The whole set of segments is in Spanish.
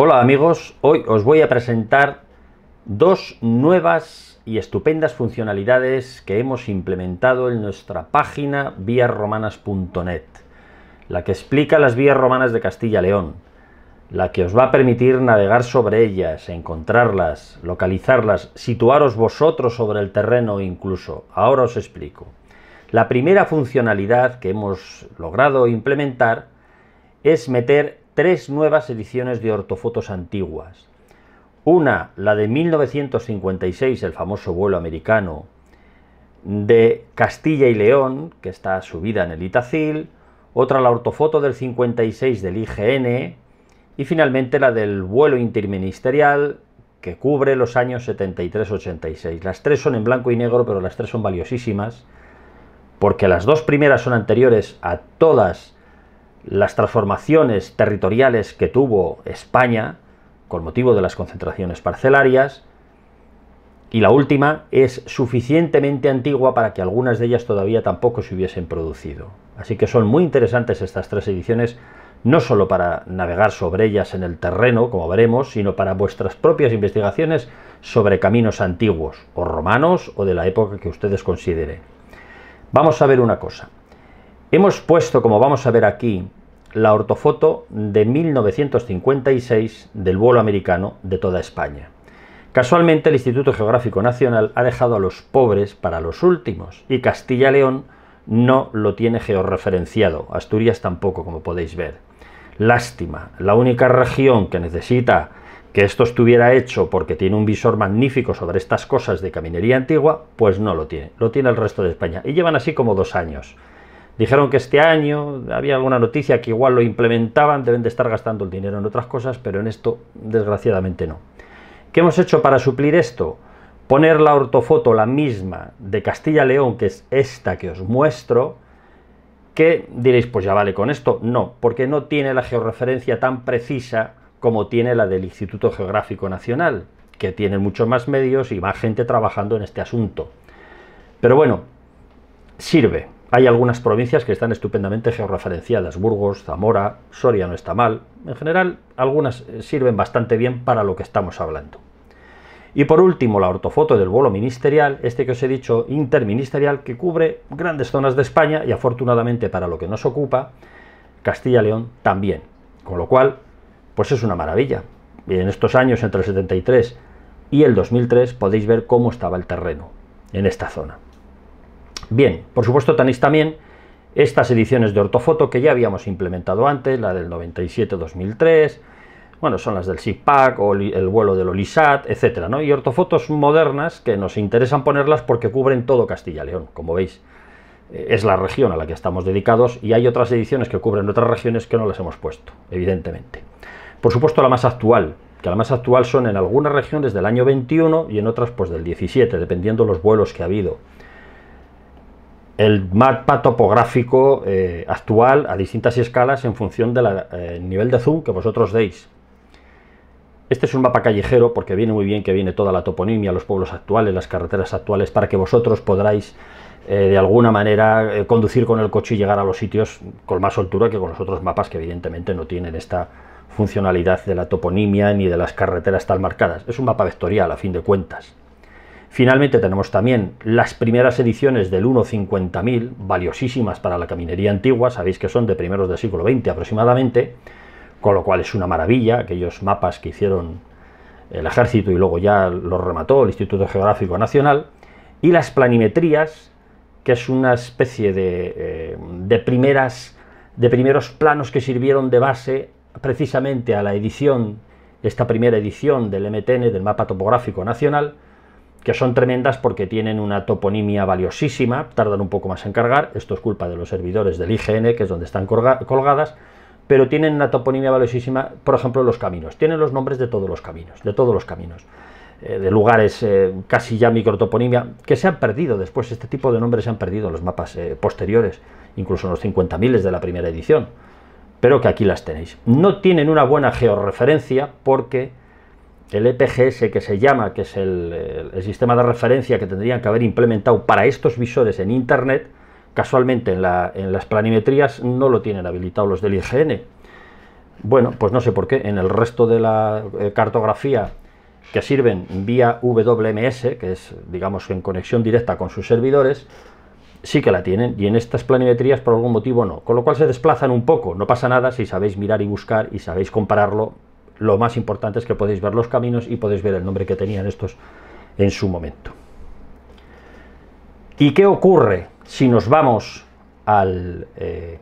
Hola amigos, hoy os voy a presentar dos nuevas y estupendas funcionalidades que hemos implementado en nuestra página víasromanas.net, la que explica las vías romanas de Castilla-León, la que os va a permitir navegar sobre ellas, encontrarlas, localizarlas, situaros vosotros sobre el terreno incluso. Ahora os explico. La primera funcionalidad que hemos logrado implementar es meter tres nuevas ediciones de ortofotos antiguas. Una, la de 1956, el famoso vuelo americano, de Castilla y León, que está subida en el Itacil, otra la ortofoto del 56 del IGN y finalmente la del vuelo interministerial que cubre los años 73-86. Las tres son en blanco y negro, pero las tres son valiosísimas porque las dos primeras son anteriores a todas las transformaciones territoriales que tuvo España con motivo de las concentraciones parcelarias, y la última es suficientemente antigua para que algunas de ellas todavía tampoco se hubiesen producido. Así que son muy interesantes estas tres ediciones, no solo para navegar sobre ellas en el terreno, como veremos, sino para vuestras propias investigaciones sobre caminos antiguos, o romanos, o de la época que ustedes consideren. Vamos a ver una cosa. Hemos puesto, como vamos a ver aquí, la ortofoto de 1956 del vuelo americano de toda España. Casualmente el Instituto Geográfico Nacional ha dejado a los pobres para los últimos y Castilla-León no lo tiene georreferenciado, Asturias tampoco, como podéis ver. Lástima, la única región que necesita que esto estuviera hecho porque tiene un visor magnífico sobre estas cosas de caminería antigua, pues no lo tiene, lo tiene el resto de España. Y llevan así como dos años. Dijeron que este año había alguna noticia que igual lo implementaban, deben de estar gastando el dinero en otras cosas, pero en esto desgraciadamente no. ¿Qué hemos hecho para suplir esto? Poner la ortofoto, la misma de Castilla-León, que es esta que os muestro, que diréis, pues ya vale con esto. No, porque no tiene la georreferencia tan precisa como tiene la del Instituto Geográfico Nacional, que tiene muchos más medios y más gente trabajando en este asunto. Pero bueno, sirve. Hay algunas provincias que están estupendamente georreferenciadas, Burgos, Zamora, Soria no está mal. En general, algunas eh, sirven bastante bien para lo que estamos hablando. Y por último, la ortofoto del vuelo ministerial, este que os he dicho interministerial, que cubre grandes zonas de España y afortunadamente para lo que nos ocupa, Castilla-León también. Con lo cual, pues es una maravilla. Y en estos años, entre el 73 y el 2003, podéis ver cómo estaba el terreno en esta zona. Bien, por supuesto tenéis también estas ediciones de ortofoto que ya habíamos implementado antes, la del 97-2003, bueno, son las del SIPAC o el vuelo del Olisat, etcétera, ¿no? Y ortofotos modernas que nos interesan ponerlas porque cubren todo Castilla y León, como veis. Eh, es la región a la que estamos dedicados y hay otras ediciones que cubren otras regiones que no las hemos puesto, evidentemente. Por supuesto, la más actual, que la más actual son en algunas regiones del año 21 y en otras pues del 17, dependiendo los vuelos que ha habido el mapa topográfico eh, actual a distintas escalas en función del eh, nivel de zoom que vosotros deis. Este es un mapa callejero porque viene muy bien que viene toda la toponimia, los pueblos actuales, las carreteras actuales, para que vosotros podráis eh, de alguna manera conducir con el coche y llegar a los sitios con más altura que con los otros mapas que evidentemente no tienen esta funcionalidad de la toponimia ni de las carreteras tal marcadas. Es un mapa vectorial a fin de cuentas. Finalmente tenemos también las primeras ediciones del 1.50.000, valiosísimas para la caminería antigua, sabéis que son de primeros del siglo XX aproximadamente, con lo cual es una maravilla, aquellos mapas que hicieron el ejército y luego ya los remató el Instituto Geográfico Nacional, y las planimetrías, que es una especie de, eh, de primeras, de primeros planos que sirvieron de base precisamente a la edición, esta primera edición del MTN, del Mapa Topográfico Nacional, que son tremendas porque tienen una toponimia valiosísima, tardan un poco más en cargar, esto es culpa de los servidores del IGN, que es donde están colgadas, pero tienen una toponimia valiosísima, por ejemplo, los caminos, tienen los nombres de todos los caminos, de todos los caminos, eh, de lugares eh, casi ya microtoponimia, que se han perdido después, este tipo de nombres se han perdido en los mapas eh, posteriores, incluso en los 50.000 de la primera edición, pero que aquí las tenéis. No tienen una buena georreferencia porque el EPGS que se llama, que es el, sistema de referencia que tendrían que haber implementado para estos visores en Internet, casualmente en, en las planimetrías no lo tienen habilitado los del IGN. Bueno, pues no sé por qué, en el resto de la eh, cartografía que sirven vía WMS, que es, digamos, en conexión directa con sus servidores, sí que la tienen y en estas planimetrías por algún motivo no. Con lo cual se desplazan un poco, no pasa nada si sabéis mirar y buscar y sabéis compararlo lo más importante es que podéis ver los caminos y podéis ver el nombre que tenían estos en su momento. ¿Y qué ocurre si nos vamos al, eh,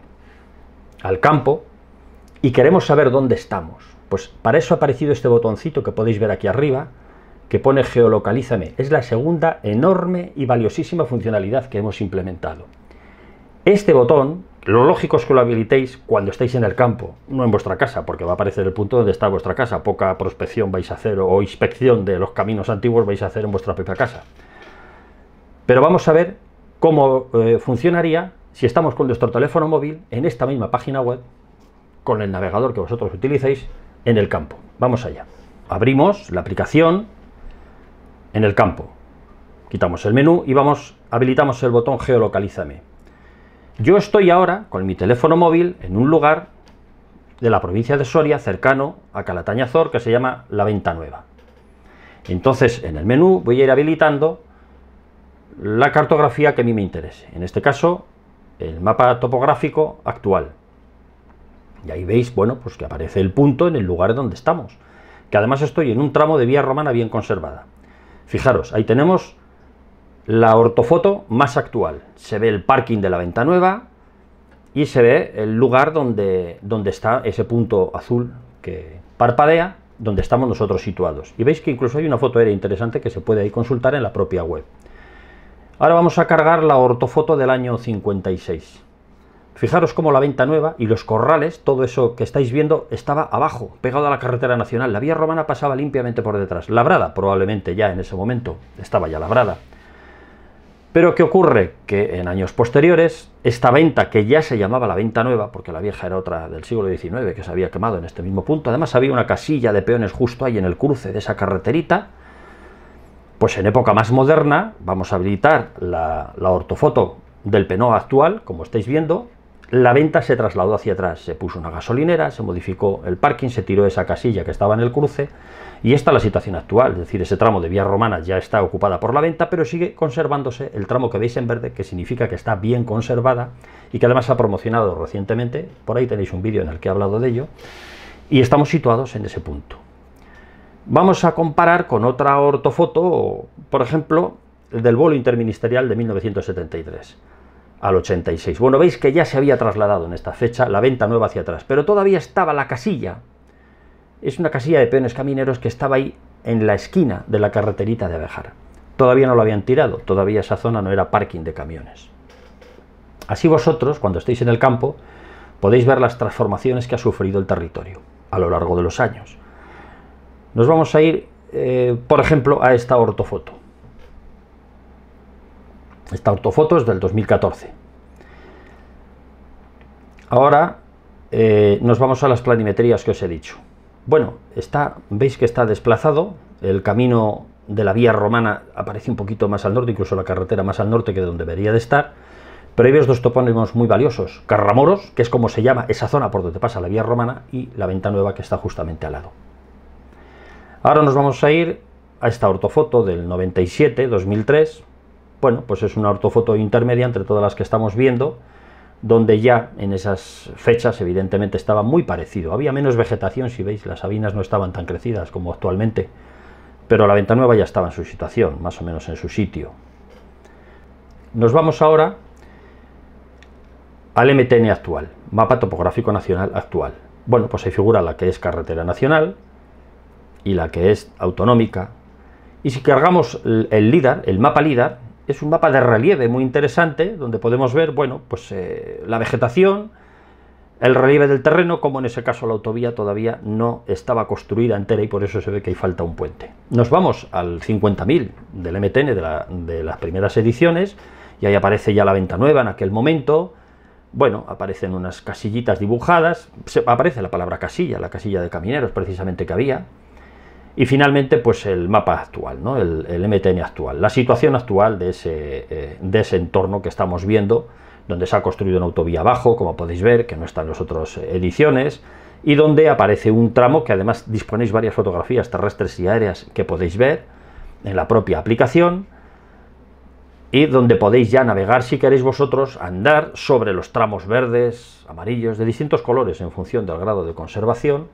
al campo y queremos saber dónde estamos? Pues para eso ha aparecido este botoncito que podéis ver aquí arriba, que pone geolocalízame. Es la segunda enorme y valiosísima funcionalidad que hemos implementado. Este botón lo lógico es que lo habilitéis cuando estáis en el campo, no en vuestra casa, porque va a aparecer el punto donde está vuestra casa. Poca prospección vais a hacer o inspección de los caminos antiguos vais a hacer en vuestra propia casa. Pero vamos a ver cómo eh, funcionaría si estamos con nuestro teléfono móvil en esta misma página web, con el navegador que vosotros utilicéis, en el campo. Vamos allá. Abrimos la aplicación en el campo. Quitamos el menú y vamos, habilitamos el botón geolocalízame. Yo estoy ahora con mi teléfono móvil en un lugar de la provincia de Soria, cercano a Calatañazor, que se llama La Venta Nueva. Entonces, en el menú voy a ir habilitando la cartografía que a mí me interese. En este caso, el mapa topográfico actual. Y ahí veis, bueno, pues que aparece el punto en el lugar donde estamos. Que además estoy en un tramo de vía romana bien conservada. Fijaros, ahí tenemos la ortofoto más actual. Se ve el parking de la venta nueva y se ve el lugar donde, donde está ese punto azul que parpadea, donde estamos nosotros situados. Y veis que incluso hay una foto aérea interesante que se puede ahí consultar en la propia web. Ahora vamos a cargar la ortofoto del año 56. Fijaros cómo la venta nueva y los corrales, todo eso que estáis viendo, estaba abajo, pegado a la carretera nacional. La vía romana pasaba limpiamente por detrás, labrada probablemente ya en ese momento, estaba ya labrada. Pero ¿qué ocurre? Que en años posteriores, esta venta, que ya se llamaba la venta nueva, porque la vieja era otra del siglo XIX, que se había quemado en este mismo punto, además había una casilla de peones justo ahí en el cruce de esa carreterita, pues en época más moderna vamos a habilitar la, ortofoto del Penoa actual, como estáis viendo, la venta se trasladó hacia atrás, se puso una gasolinera, se modificó el parking, se tiró esa casilla que estaba en el cruce y esta es la situación actual, es decir, ese tramo de vía romana ya está ocupada por la venta, pero sigue conservándose el tramo que veis en verde, que significa que está bien conservada y que además se ha promocionado recientemente, por ahí tenéis un vídeo en el que he hablado de ello, y estamos situados en ese punto. Vamos a comparar con otra ortofoto, por ejemplo, del vuelo interministerial de 1973 al 86. Bueno, veis que ya se había trasladado en esta fecha la venta nueva hacia atrás, pero todavía estaba la casilla. Es una casilla de peones camineros que estaba ahí en la esquina de la carreterita de abejar Todavía no lo habían tirado, todavía esa zona no era parking de camiones. Así vosotros, cuando estéis en el campo, podéis ver las transformaciones que ha sufrido el territorio a lo largo de los años. Nos vamos a ir, eh, por ejemplo, a esta ortofoto. Esta ortofoto es del 2014. Ahora eh, nos vamos a las planimetrías que os he dicho. Bueno, está, veis que está desplazado, el camino de la vía romana aparece un poquito más al norte, incluso la carretera más al norte que de donde debería de estar, pero hay dos topónimos muy valiosos, Carramoros, que es como se llama esa zona por donde pasa la vía romana, y la Venta Nueva, que está justamente al lado. Ahora nos vamos a ir a esta ortofoto del 97-2003, bueno, pues es una ortofoto intermedia entre todas las que estamos viendo, donde ya en esas fechas evidentemente estaba muy parecido. Había menos vegetación, si veis, las sabinas no estaban tan crecidas como actualmente, pero la nueva ya estaba en su situación, más o menos en su sitio. Nos vamos ahora al MTN actual, Mapa Topográfico Nacional actual. Bueno, pues se figura la que es carretera nacional y la que es autonómica. Y si cargamos el LIDAR, el mapa LIDAR, es un mapa de relieve muy interesante, donde podemos ver, bueno, pues eh, la vegetación, el relieve del terreno, como en ese caso la autovía todavía no estaba construida entera y por eso se ve que hay falta un puente. Nos vamos al 50.000 del MTN de, las primeras ediciones, y ahí aparece ya la venta nueva en aquel momento, bueno, aparecen unas casillitas dibujadas, aparece la palabra casilla, la casilla de camineros precisamente que había, y finalmente, pues el mapa actual, el, MTN actual, la situación actual de ese, eh, de ese entorno que estamos viendo, donde se ha construido una autovía abajo, como podéis ver, que no está en las otras eh, ediciones, y donde aparece un tramo que además disponéis varias fotografías terrestres y aéreas que podéis ver en la propia aplicación, y donde podéis ya navegar si queréis vosotros, andar sobre los tramos verdes, amarillos, de distintos colores en función del grado de conservación,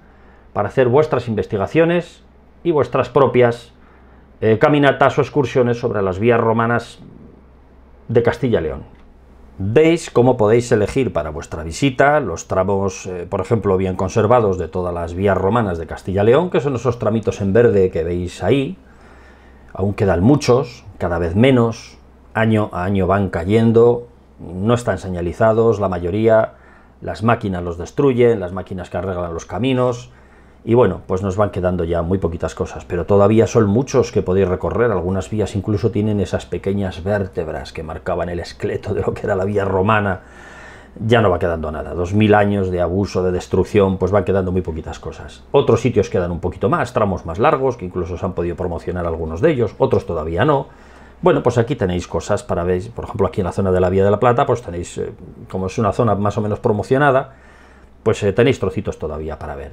para hacer vuestras investigaciones y vuestras propias eh, caminatas o excursiones sobre las vías romanas de Castilla y León. Veis cómo podéis elegir para vuestra visita los tramos, eh, por ejemplo, bien conservados de todas las vías romanas de Castilla y León, que son esos tramitos en verde que veis ahí. Aún quedan muchos, cada vez menos, año a año van cayendo, no están señalizados, la mayoría, las máquinas los destruyen, las máquinas que arreglan los caminos, y bueno, pues nos van quedando ya muy poquitas cosas, pero todavía son muchos que podéis recorrer. Algunas vías incluso tienen esas pequeñas vértebras que marcaban el esqueleto de lo que era la vía romana. Ya no va quedando nada. Dos mil años de abuso, de destrucción, pues van quedando muy poquitas cosas. Otros sitios quedan un poquito más, tramos más largos, que incluso se han podido promocionar algunos de ellos, otros todavía no. Bueno, pues aquí tenéis cosas para ver, por ejemplo, aquí en la zona de la Vía de la Plata, pues tenéis, eh, como es una zona más o menos promocionada, pues eh, tenéis trocitos todavía para ver.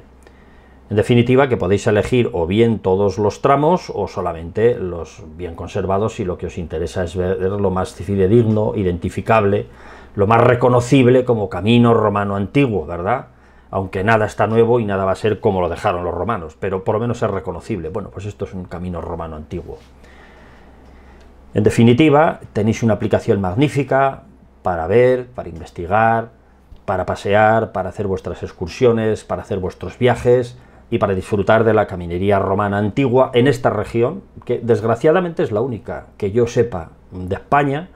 En definitiva, que podéis elegir o bien todos los tramos o solamente los bien conservados y lo que os interesa es ver lo más fidedigno, identificable, lo más reconocible como camino romano antiguo, ¿verdad? Aunque nada está nuevo y nada va a ser como lo dejaron los romanos, pero por lo menos es reconocible. Bueno, pues esto es un camino romano antiguo. En definitiva, tenéis una aplicación magnífica para ver, para investigar, para pasear, para hacer vuestras excursiones, para hacer vuestros viajes, y para disfrutar de la caminería romana antigua en esta región, que desgraciadamente es la única que yo sepa de España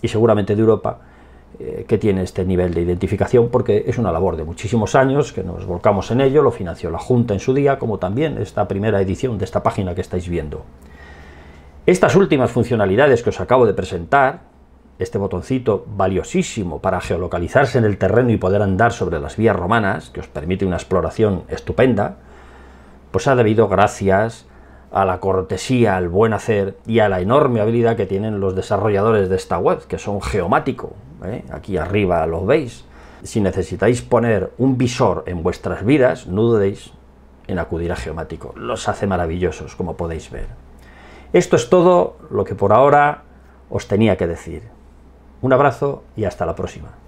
y seguramente de Europa eh, que tiene este nivel de identificación, porque es una labor de muchísimos años que nos volcamos en ello, lo financió la Junta en su día, como también esta primera edición de esta página que estáis viendo. Estas últimas funcionalidades que os acabo de presentar, este botoncito valiosísimo para geolocalizarse en el terreno y poder andar sobre las vías romanas, que os permite una exploración estupenda, os pues ha debido gracias a la cortesía, al buen hacer y a la enorme habilidad que tienen los desarrolladores de esta web, que son geomático. ¿eh? Aquí arriba lo veis. Si necesitáis poner un visor en vuestras vidas, no dudéis en acudir a geomático. Los hace maravillosos, como podéis ver. Esto es todo lo que por ahora os tenía que decir. Un abrazo y hasta la próxima.